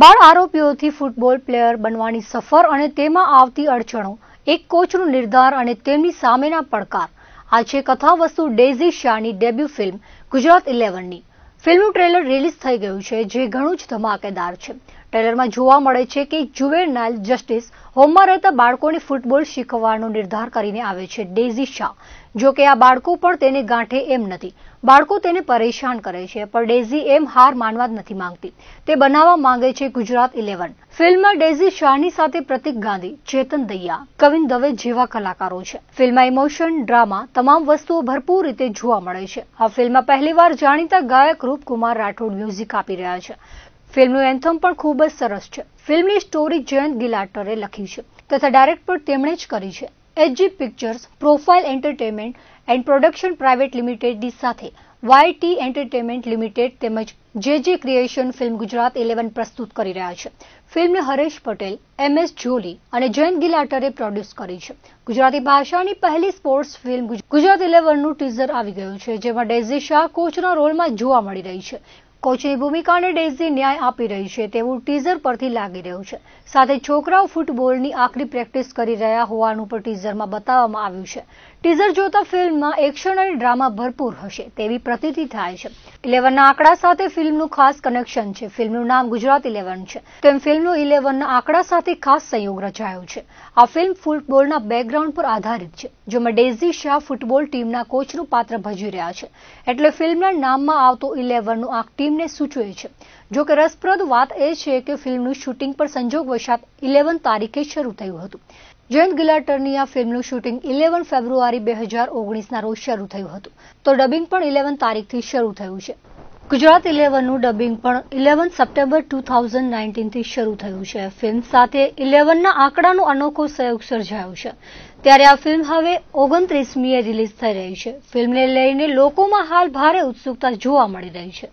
બાળ આરોપીઓથી football player બનવાની સફર અને તેમાં આવતી અડચણો એક કોચનું નિર્ધાર અને તેમની સામેના પડકાર આ છે કથાવસ્તુ ડેઝી શાહની ડેબ્યુ ફિલ્મ ગુજરાત ઇલેવનની ફિલ્મનું ટ્રેલર રિલીઝ થઈ ગયું છે જે ઘણું જ ધમાકેદાર છે ટ્રેલરમાં જોવા મળે છે કે જુવેનાઇલ જસ્ટિસ હોમમાં રહેતા બાળકોને ફૂટબોલ શીખવવાનો નિર્ધાર કરીને આવે છે ડેઝી શાહ જોકે આ બાળકો પણ તેને ગાંઠે એમ નથી બાળકો તેને પરેશાન કરે છે પણ ડેઝી એમ હાર માનવા જ નથી માંગતી તે બનાવવા માંગે છે ગુજરાત ઇલેવન ફિલ્મમાં ડેઝી શાહની સાથે પ્રતિક ગાંધી ચેતન દૈયા કવિન દવે જેવા કલાકારો છે ફિલ્મમાં ઇમોશન ડ્રામા તમામ વસ્તુઓ ભરપૂર રીતે જોવા મળે છે આ ફિલ્મમાં પહેલીવાર જાણીતા ગાયક રૂપકુમાર રાઠોડ મ્યુઝિક આપી રહ્યા છે ફિલ્મનું એન્થમ પણ ખૂબ જ સરસ છે ફિલ્મની સ્ટોરી જયંત ગિલાટરે લખી છે તથા ડાયરેક્ટ પણ તેમણે જ કરી છે HG pictures profile entertainment and production private લિમિટેડની સાથે વાયટી એન્ટરટેનમેન્ટ લિમિટેડ તેમજ જે જે ક્રિએશન ફિલ્મ ગુજરાત ઇલેવન પ્રસ્તુત કરી રહ્યા છે ફિલ્મને હરેશ પટેલ એમ એસ જોલી અને જયંત ગિલાટરે પ્રોડ્યુસ કરી છે ગુજરાતી ભાષાની પહેલી સ્પોર્ટ્સ ફિલ્મ ગુજરાત ઇલેવનનું ટીઝર આવી ગયું છે જેમાં ડેઝી શાહ કોચના રોલમાં જોવા મળી રહી છે કોચની ભૂમિકાને ડેઝી ન્યાય આપી રહી છે તેવું ટીઝર પરથી લાગી રહ્યું છે સાથે છોકરાઓ ફૂટબોલની આખરી પ્રેક્ટિસ કરી રહ્યા હોવાનું પણ ટીઝરમાં બતાવવામાં આવ્યું છે ટીઝર જોતા ફિલ્મમાં એક્શન અને ડ્રામા ભરપૂર હશે તેવી પ્રતીતિ થાય છે ઇલેવનના આંકડા સાથે ફિલ્મનું ખાસ કનેક્શન છે ફિલ્મનું નામ ગુજરાત ઇલેવન છે તેમ ફિલ્મનું ઇલેવનના આંકડા સાથે ખાસ સંયોગ રચાયો છે આ ફિલ્મ ફૂટબોલના બેકગ્રાઉન્ડ પર આધારિત છે જેમાં ડેઝી શાહ ફૂટબોલ ટીમના કોચનું પાત્ર ભજવી રહ્યા છે એટલે ફિલ્મના નામમાં આવતો ઇલેવનનું આ ટીમને સૂચવે છે જો કે રસપ્રદ વાત એ છે કે ફિલ્મનું શૂટિંગ પર સંજોગવશાત ઇલેવન તારીખે શરૂ થયું હતું જયંત ગિલાટરની આ ફિલ્મનું શૂટિંગ ઇલેવન ફેબ્રુઆરી બે હજાર ઓગણીસના રોજ શરૂ થયું હતું તો ડબિંગ પણ ઇલેવન તારીખથી શરૂ થયું છે ગુજરાત ઇલેવનનું ડબિંગ પણ ઇલેવન સપ્ટેમ્બર ટુ થાઉઝન્ડ નાઇન્ટીનથી શરૂ થયું છે ફિલ્મ સાથે ઇલેવનના આંકડાનો અનોખો સહયોગ સર્જાયો છે ત્યારે આ ફિલ્મ હવે ઓગણત્રીસમીએ રિલીઝ થઈ રહી છે ફિલ્મને લઈને લોકોમાં હાલ ભારે ઉત્સુકતા જોવા મળી રહી છે